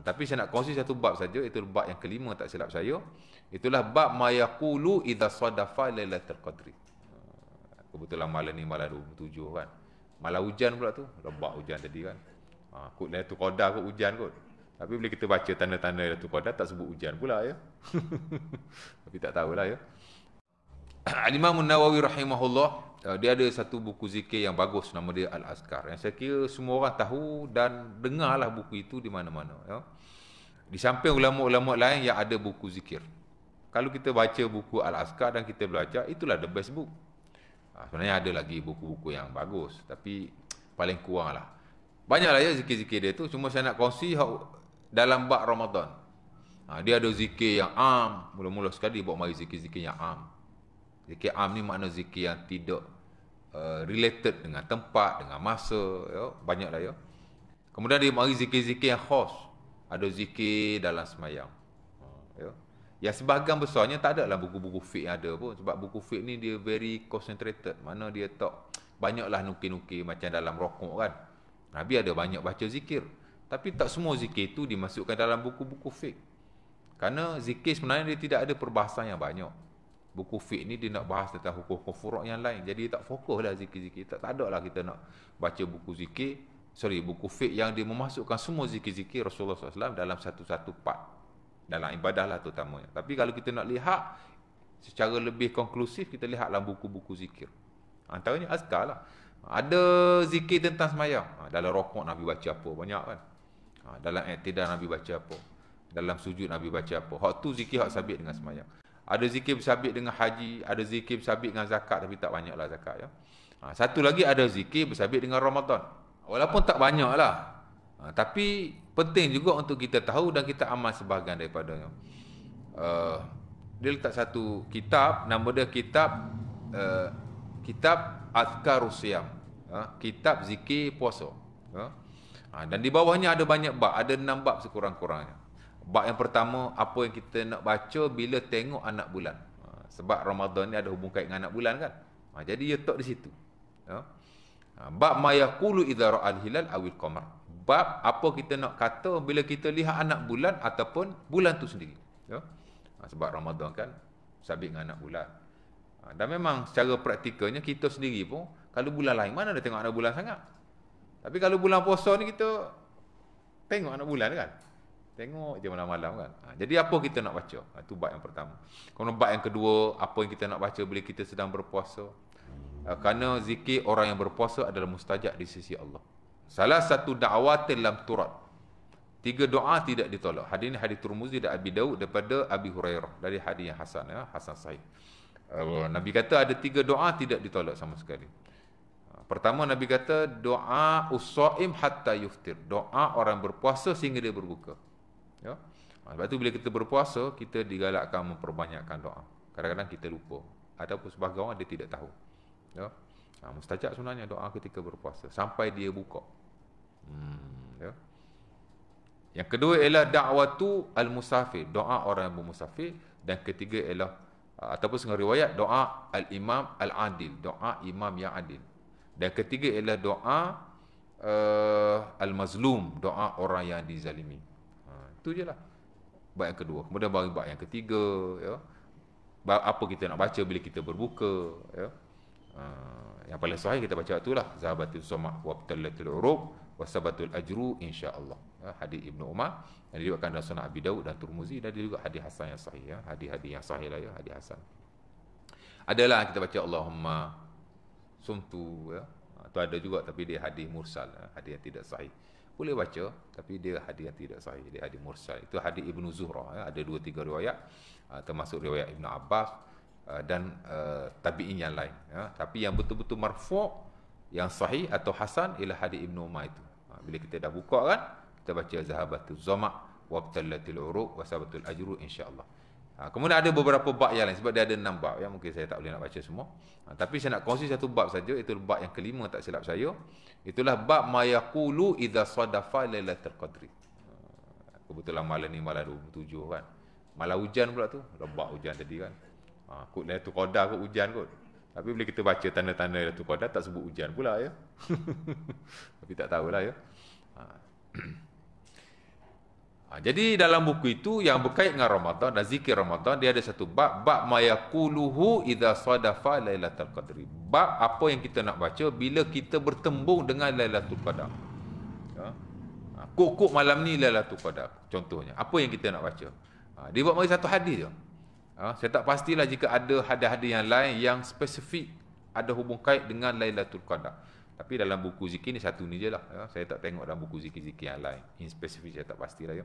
Ha, tapi saya nak kongsi satu bab saja itu bab yang kelima tak silap saya itulah bab mayaqulu idza sadafa lailatul qadri ha, kebetulan malam ni malam 27 kan malam hujan pula tu lebat hujan tadi kan ha kut tu qadar kot hujan kot tapi bila kita baca tanda-tanda lailatul qadar tak sebut hujan pula ya tapi tak tahulah ya Al Imam Nawawi rahimahullah uh, dia ada satu buku zikir yang bagus nama dia Al-Azkar. Yang saya kira semua orang tahu dan dengarlah buku itu di mana-mana. Ya. Di samping ulama-ulama lain yang ada buku zikir. Kalau kita baca buku Al-Azkar dan kita belajar, itulah the best book. Uh, sebenarnya ada lagi buku-buku yang bagus tapi paling kurang Banyaklah ya zikir-zikir dia tu. Cuma saya nak kongsi dalam bak Ramadan. Ha, dia ada zikir yang am. Mula-mula sekali dia buat mari zikir-zikir yang am. Zikir am ni makna zikir yang tidak uh, related dengan tempat, dengan masa, yo. banyaklah ya. Kemudian dia mari zikir-zikir yang khos. Ada zikir dalam semayang. ya Yang sebahagian besarnya tak ada lah buku-buku fiqh yang ada pun. Sebab buku fiqh ni dia very concentrated. Mana dia tak banyaklah nuki-nuki macam dalam rokok kan. Nabi ada banyak baca zikir. Tapi tak semua zikir itu dimasukkan dalam buku-buku fiqh. Kerana zikir sebenarnya dia tidak ada perbahasan yang banyak buku fiqh ni dia nak bahas tentang hukum-hukum furuk yang lain. Jadi tak fokuslah zikir-zikir. Tak tak ada lah kita nak baca buku zikir. Sorry, buku fiqh yang dia memasukkan semua zikir-zikir Rasulullah SAW dalam satu-satu part. Dalam ibadah lah terutamanya. Tapi kalau kita nak lihat secara lebih konklusif, kita lihat dalam buku-buku zikir. Antaranya azkar lah. Ada zikir tentang semayang. Ha, dalam rokok Nabi baca apa? Banyak kan? Ha, dalam etidah Nabi baca apa? Dalam sujud Nabi baca apa? Hak tu zikir hak sabit dengan semayang. Ada zikir bersabit dengan haji, ada zikir bersabit dengan zakat tapi tak banyaklah zakat ya. Ha, satu lagi ada zikir bersabit dengan Ramadan. Walaupun tak banyaklah. Ha, tapi penting juga untuk kita tahu dan kita amal sebahagian daripadanya. Uh, ha, dia letak satu kitab nama dia kitab uh, kitab Atkarusiam, Siam. Ha, kitab zikir puasa. Ya. Ha, dan di bawahnya ada banyak bab, ada enam bab sekurang-kurangnya. Bab yang pertama, apa yang kita nak baca bila tengok anak bulan. Ha, sebab Ramadan ni ada hubung kait dengan anak bulan kan. Ha, jadi ia tok di situ. Ya. Ha, bab mayakulu idha ra'al hilal awil qamar. Bab apa kita nak kata bila kita lihat anak bulan ataupun bulan tu sendiri. Ya. Sebab Ramadan kan, sabit dengan anak bulan. Dan memang secara praktikalnya kita sendiri pun, kalau bulan lain mana ada tengok anak bulan sangat. Tapi kalau bulan puasa ni kita tengok anak bulan kan. Tengok je malam-malam kan. Ha, jadi apa kita nak baca? Ha, itu bab yang pertama. Kalau bab yang kedua, apa yang kita nak baca bila kita sedang berpuasa? Ha, kerana zikir orang yang berpuasa adalah mustajab di sisi Allah. Salah satu da'wat dalam turat. Tiga doa tidak ditolak. Hadis ini hadis Turmuzi dan Abi Daud daripada Abi Hurairah. Dari hadis yang Hasan. Ya, Hasan Sahih. Uh, Nabi kata ada tiga doa tidak ditolak sama sekali. Ha, pertama Nabi kata doa usaim hatta yuftir. Doa orang berpuasa sehingga dia berbuka ya ah, sebab tu bila kita berpuasa kita digalakkan memperbanyakkan doa kadang-kadang kita lupa ataupun sebahagian orang dia tidak tahu ya ha, mustajab sebenarnya doa ketika berpuasa sampai dia buka hmm ya yang kedua ialah da'watu al-musafir doa orang yang bermusafir dan ketiga ialah ah, ataupun dengan riwayat doa al-imam al-adil doa imam yang adil dan ketiga ialah doa uh, al-mazlum doa orang yang dizalimi itu je lah Bab yang kedua Kemudian bab yang ketiga ya. Bab apa kita nak baca bila kita berbuka ya. Uh, yang paling sahih kita baca itulah Zahabatul somah Wabtalatul Urub Wasabatul Ajru InsyaAllah ya, Hadis Ibn Umar Yang diriwakan dalam sunnah Abi Daud dan Turmuzi Dan juga hadis Hasan yang sahih ya. Hadis-hadis yang sahih lah ya Hadis Hasan Adalah kita baca Allahumma Sumtu ya. Itu ah, ada juga tapi dia hadis mursal ya. Hadis yang tidak sahih boleh baca tapi dia hadis yang tidak sahih dia hadis mursal itu hadis ibnu zuhrah ya. ada dua tiga riwayat uh, termasuk riwayat ibnu abbas uh, dan uh, tabi'in yang lain ya. tapi yang betul-betul marfu yang sahih atau hasan ialah hadis ibnu umar itu ha, bila kita dah buka kan kita baca zahabatul zama wabtalatil uruq sabatul ajru insyaallah Ha, kemudian ada beberapa bab yang lain sebab dia ada enam bab yang mungkin saya tak boleh nak baca semua. Ha, tapi saya nak kongsi satu bab saja itu bab yang kelima tak silap saya. Itulah bab mayaqulu idza sadafa lailatul qadri. Ha, kebetulan malam ni malam 27 kan. Malam hujan pula tu, lebat hujan tadi kan. Ha, kot Lailatul Qadar kot hujan kot. Tapi bila kita baca tanda-tanda Lailatul Qadar tak sebut hujan pula ya. tapi tak tahulah ya. Ha. Ha, jadi dalam buku itu yang berkait dengan Ramadan dan zikir Ramadan dia ada satu bab bab mayaquluhu idza sadafa lailatul qadr. Bab apa yang kita nak baca bila kita bertembung dengan Lailatul Qadar. Ha. ha kok malam ni Lailatul Qadar contohnya. Apa yang kita nak baca? Ha, dia buat mari satu hadis je. Ha, saya tak pastilah jika ada hadis-hadis yang lain yang spesifik ada hubung kait dengan Lailatul Qadar. Tapi dalam buku zikir ni satu ni je lah ya. Saya tak tengok dalam buku zikir-zikir yang lain In specific saya tak pasti lah ya.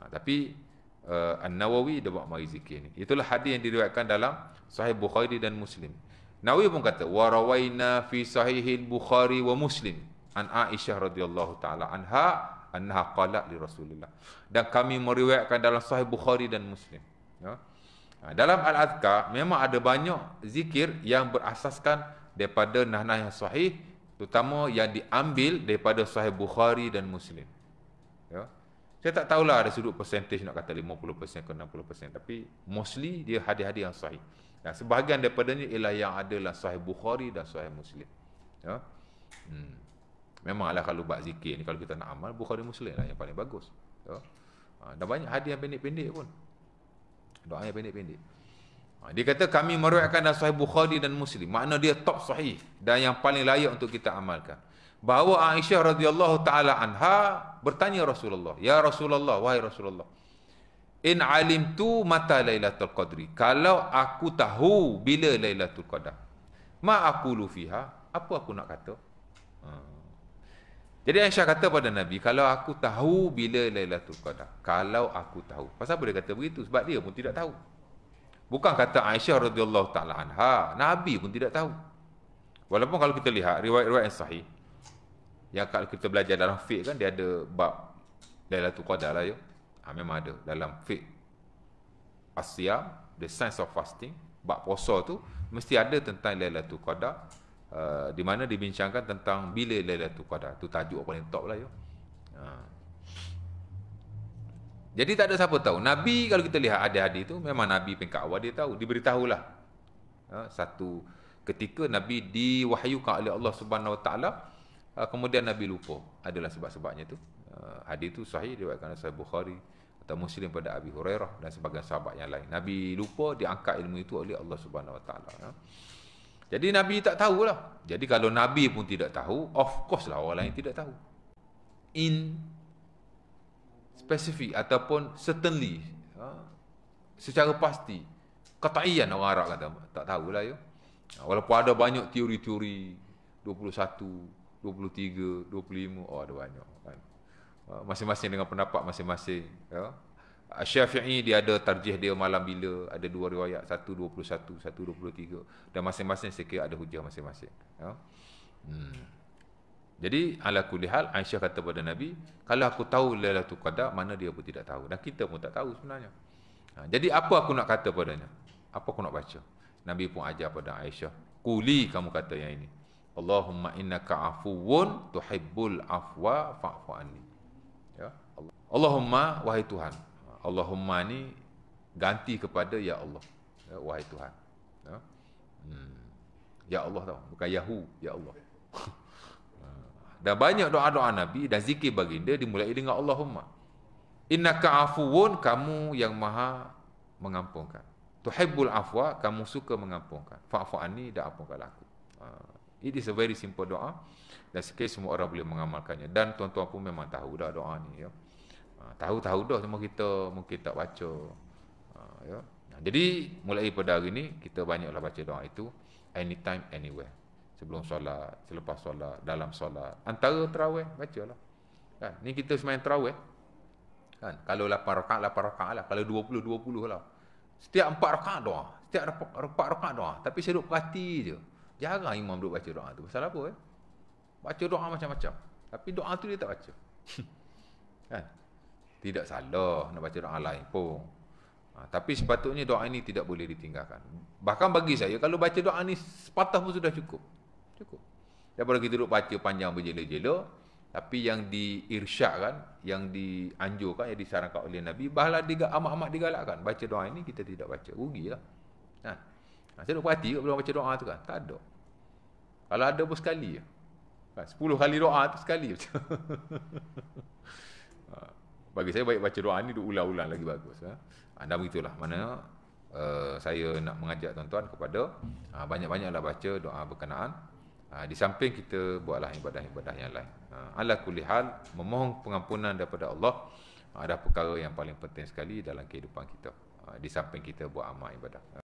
ha, Tapi uh, An-Nawawi dia buat mari zikir ni Itulah hadis yang diriwayatkan dalam Sahih Bukhari dan Muslim Nawawi pun kata Warawaina fi sahihin Bukhari wa Muslim An Aisyah radhiyallahu ta'ala anha Anha qalat li Rasulullah Dan kami meriwayatkan dalam sahih Bukhari dan Muslim ya. Ha, dalam Al-Azkar memang ada banyak zikir yang berasaskan daripada nahnah yang sahih terutama yang diambil daripada sahih Bukhari dan Muslim. Ya. Saya tak tahulah ada sudut percentage nak kata 50% ke 60% tapi mostly dia hadis-hadis yang sahih. Dan sebahagian daripadanya ialah yang adalah sahih Bukhari dan sahih Muslim. Ya. Hmm. Memanglah kalau bab zikir ni kalau kita nak amal Bukhari Muslim lah yang paling bagus. Ya. Ha, dan banyak hadis yang pendek-pendek pun. Doa yang pendek-pendek. Ha, dia kata kami meruatkan dalam sahih Bukhari dan Muslim. Makna dia top sahih dan yang paling layak untuk kita amalkan. Bahawa Aisyah radhiyallahu taala anha bertanya Rasulullah, "Ya Rasulullah, wahai Rasulullah, in alim tu mata lailatul qadri? Kalau aku tahu bila lailatul qadar, ma aku fiha? Apa aku nak kata?" Ha. Jadi Aisyah kata pada Nabi, "Kalau aku tahu bila lailatul qadar, kalau aku tahu." Pasal apa dia kata begitu? Sebab dia pun tidak tahu. Bukan kata Aisyah radhiyallahu taala anha, Nabi pun tidak tahu. Walaupun kalau kita lihat riwayat-riwayat yang sahih yang kalau kita belajar dalam fiqh kan dia ada bab Lailatul Qadar lah ya. Ha, memang ada dalam fiqh Asyam, the science of fasting, bab puasa tu mesti ada tentang Lailatul Qadar uh, di mana dibincangkan tentang bila Lailatul Qadar. Tu tajuk paling top lah ya. Ha. Jadi tak ada siapa tahu. Nabi kalau kita lihat ada hadis itu memang Nabi pengkak awal dia tahu. Diberitahulah. Ha, satu ketika Nabi diwahyukan oleh Allah Subhanahu Wa ha, kemudian Nabi lupa adalah sebab-sebabnya itu. Ha, hadis itu sahih diriwayatkan oleh Bukhari atau Muslim pada Abi Hurairah dan sebagian sahabat yang lain. Nabi lupa diangkat ilmu itu oleh Allah Subhanahu Wa Taala. Jadi Nabi tak tahulah. Jadi kalau Nabi pun tidak tahu, of course lah orang lain tidak tahu. In specific ataupun certainly ha? secara pasti kataian orang Arab kata lah, tak tahulah yo ha, walaupun ada banyak teori-teori 21 23 25 oh ada banyak kan ha, masing-masing dengan pendapat masing-masing ya Syafi'i dia ada tarjih dia malam bila ada dua riwayat satu 21 satu 23 dan masing-masing sekiranya ada hujah masing-masing ya hmm. Jadi ala kulli hal Aisyah kata kepada Nabi, kalau aku tahu Lailatul Qadar, mana dia pun tidak tahu. Dan kita pun tak tahu sebenarnya. Ha, jadi apa aku nak kata padanya? Apa aku nak baca? Nabi pun ajar pada Aisyah, "Kuli kamu kata yang ini. Allahumma innaka afuwun tuhibbul afwa fa'fu anni." Ya. Allahumma wahai Tuhan. Allahumma ni ganti kepada ya Allah. Ya, wahai Tuhan. Ya. Hmm. ya Allah tau, bukan Yahu, ya Allah. Dan banyak doa-doa Nabi dan zikir baginda dimulai dengan Allahumma. inna afuun kamu yang maha mengampunkan. Tuhibbul afwa kamu suka mengampunkan. Fa'fu dah dan laku. aku. Ha, it is a very simple doa dan sekali semua orang boleh mengamalkannya dan tuan-tuan pun memang tahu dah doa ni ya. Ha, tahu-tahu dah semua kita mungkin tak baca. Ha, ya. Jadi mulai pada hari ni kita banyaklah baca doa itu anytime anywhere sebelum solat, selepas solat, dalam solat. Antara terawih, bacalah. Kan? Ni kita semain terawih. Kan? Kalau 8 rakaat, 8 rakaat lah. Kalau dua puluh dua puluh lah. Setiap empat rakaat doa. Setiap 4 rakaat doa. Tapi saya duduk perhati je. Jarang imam duduk baca doa tu. Pasal apa eh? Baca doa macam-macam. Tapi doa tu dia tak baca. kan? Tidak salah nak baca doa lain pun. Ha, tapi sepatutnya doa ini tidak boleh ditinggalkan. Bahkan bagi saya, kalau baca doa ini sepatah pun sudah cukup. Cukup. Daripada kita duduk baca panjang berjela-jela, tapi yang diirsyakkan, yang dianjurkan, yang disarankan oleh Nabi, bahalah diga, amat-amat digalakkan. Baca doa ini, kita tidak baca. Rugilah. Kan? Ha. Nah, ha, saya duduk perhati juga belum baca doa tu kan. Tak ada. Kalau ada pun sekali je. Ha, sepuluh kali doa tu sekali je. Bagi saya baik baca doa ni duk ulang-ulang lagi bagus. Ha? Ha, dan begitulah. Mana uh, saya nak mengajak tuan-tuan kepada banyak-banyaklah baca doa berkenaan ha, Di samping kita buatlah ibadah-ibadah yang lain ha, Ala kulihal Memohon pengampunan daripada Allah ha, Ada perkara yang paling penting sekali dalam kehidupan kita ha, Di samping kita buat amal ibadah